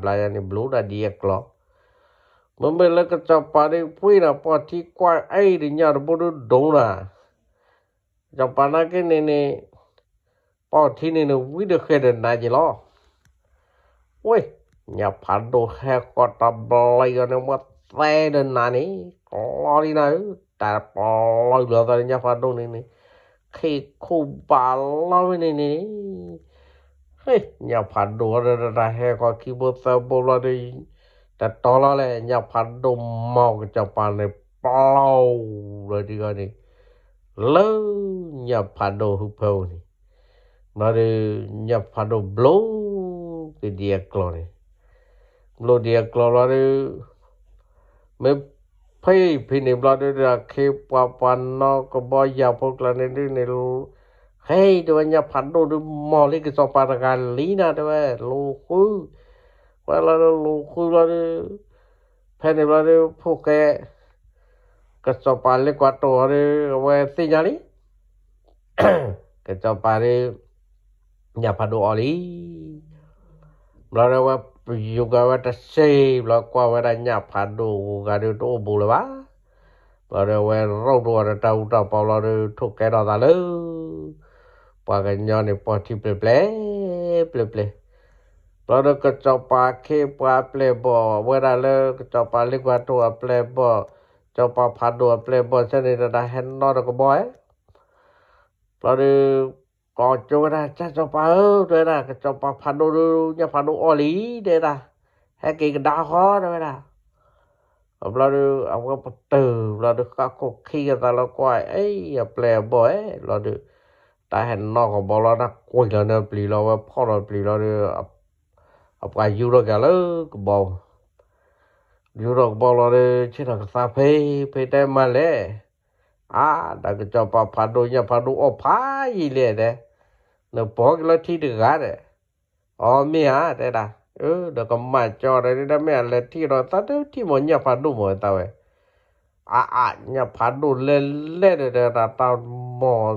bla yani blu da dia klo memele kecapari pui na poti thì ai di nyar đồ dona đồ đồ na tập ปอที่นี่นวิดเคเดนายล้อว้ยอย่าพัานดูแค่กอดตะบลอยกันนว่าเตะเดินนานี้กลอดีนะแต่ปลอยเหลือแต่นย่าพัานดูนี่นี่ขี้คู่บาลอยนี่นี่เฮ้ยอย่าพัานดูอะไรอะไรแค่ก็คิดว่าเซอร์ลอะไรแต่ตอนแล้วแหละย่าผ่นดูมองจะผ่านในปลอยเลยดีกว่านี่เลยอย่าพัานดูฮุบเพานี่มาเดูยับฟาดบลูกเดียกลอนบลูเดียกลอนมาดูเมื่อพี่พี่นี่บลูเดียกเขียวปันนอกบอยาพกเราเนี่เนี่ยเฮ้ยด้ว่ยยับฟาดดูมอลิกสอปาร์กันลีน่าด้วยลูกคูว่าเราลูกคืูเราเพี่นี่เราบลูพวกแกก็สอปาร์เลกว่าตัวเราเวสิยานี่ก็จะไปนี่ยพัดูอลีเราเรีว่ายุกาวัตเซเรากว่าเวลาอย่าพดูกานอู่ตัวบุลวะเราเรีวาเราดูอะไรเต่าเต่าเปล่าเรทุกแกเราตาลูปากันย้อนในปอดที่เปลเปลเปลเปลเราเรียกจับปลาเข็เปลเปลบ่อเวลาเรียกจับปลาลีกว่าตัวเปลบ่อจับปลาพันดัวเปลเปลเช่นนี้เราได้เห็นนอนกับบอยเราเรี có chỗ ra cha cho bà ơ đây là cái cho bà phản đồ nhà phản đồ ô lý đây là hay cái đau khó đây là ông lo được ông có một từ lo được các cuộc khi người ta lo quay ấy ở ple bò ấy lo được tại hẹn nó có bỏ lo nó quay là nó bị lo và phò nó bị lo được ở quay dù rồi cả lỡ cũng bỏ dù rồi bỏ lo được chứ là cái pha phê phê đem mà lẽ อ่าดังจะพาพันดูยังพันดูอพายเลยเนี่ยนึกพอกแล้วที่ดีกันเลยอ๋อเมีะเด็ดนะเออเด็กก็มาจอดอะไรนี่นะเมีเลยที่เราตัดเด็กที่มันเยังพันดูเหมือนตัวเองอ่าอ่ายังพันดูเล่นเล่นเด็กเด็ดนะตอนมอน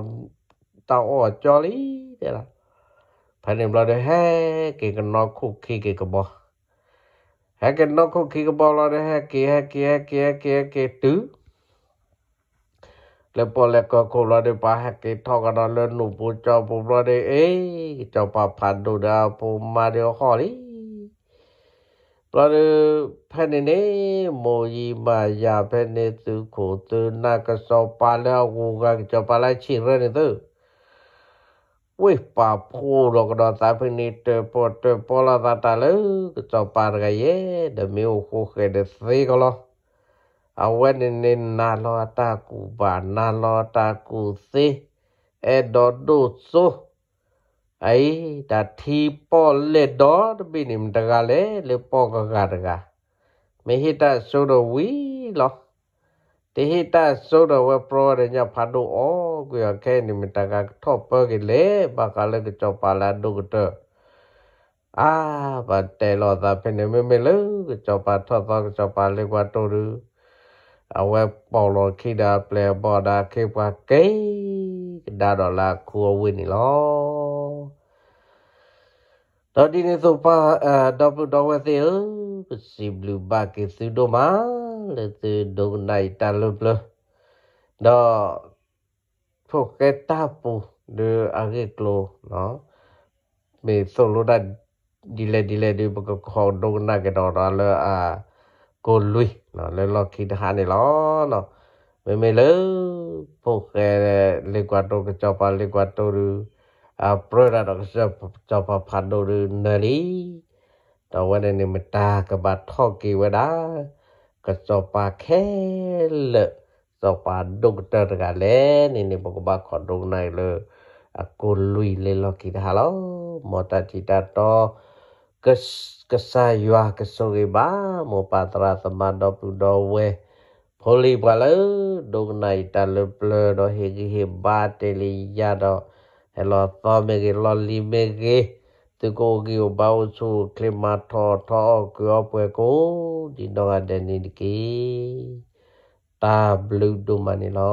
ตอนอ๋อจอลีเด็กนะพันดูเราเด็กเฮ้เก่งกันนอกคุกขี้เก่งกับบ่เฮ้เก่งนอกคุกขี้กับบ่เราเด็กเฮ้เกี่งเฮ้ยเกี่ยเก่งเกี่งเกี่งตื้อเลปอลก็คลาเดปาฮักเกทอกันเลนูปูจอปูลาเดเอ้เจ้าปาพันดูดาปูมาเดียวขอลิปลาเดแพนนีโมยีมายาแพนนี้ตุโคตวนากสอบปาแล้วกูกันเจ้าปาไลชิเรนี้ตอวิปาพูดกดอตาพินีเตะปอตะปอลาตาตาเลกเจ้าปาเดี๋ยเดมีโอโคเคเดสิก็ล่ออาวันนี้นาลอตากูบานาลอตากูซีเอดอดูซุไอ้ดาทีปอเลดอดบินิมตะกาเลเลปอกะกะดะกาไม่เหตุสุดวิลหร่เหตาสุดวิปรอดเนี่ยพัดดูอ๋อกูอยากแค่นิมตะกาทบเปกิเลบักาเลกจอบปาลาดูกันเถอะอาบัดเตลอดาเป็นเนี่ยไม่เลิกจอบปาทอบเปกจอบปาเลกว่าตัวรือเอาไว้ปอลคิดาเปลบอดาเคิว่าเกดาดอลาคัววินิลอตอนนี้ในสุภาเอ่อดับดาวเสียสิบลูบาเกสุดมาเลยตัวดนัยตาลุบลยดอพวกเกตาปูเดืออะไรกลัวเนาะมีโซลูดันดีเลยดีเลยดีบก็ของดงในกันดอลาเลยอ่ากลุยนะเลยคิดหาเนล้อนะไม่ไม่เลยพวกเรลยกวัตัวกจอบาเลี้ยกวัตัวรูออ่าปรดานกจอบจอบาพันโดรือนาลแต่วันนี้มตากบัดทองกีวันดากจอบาเคลจอบาดุกเตอรกันเลนี่นี่พวกบ้าขอดุงในเลยกลุยเลยล็อกคิดหาล้อมอตาจิตาโต kesayua kesoriba mo patra samado pudo we pholi bala do nai ta le ple do he gi he ba te li ya do hello to me gi lo li me gi tu ko gi o ba o chu klima tho tho ko pwe ko di do ga de ni ki ta blue do mani lo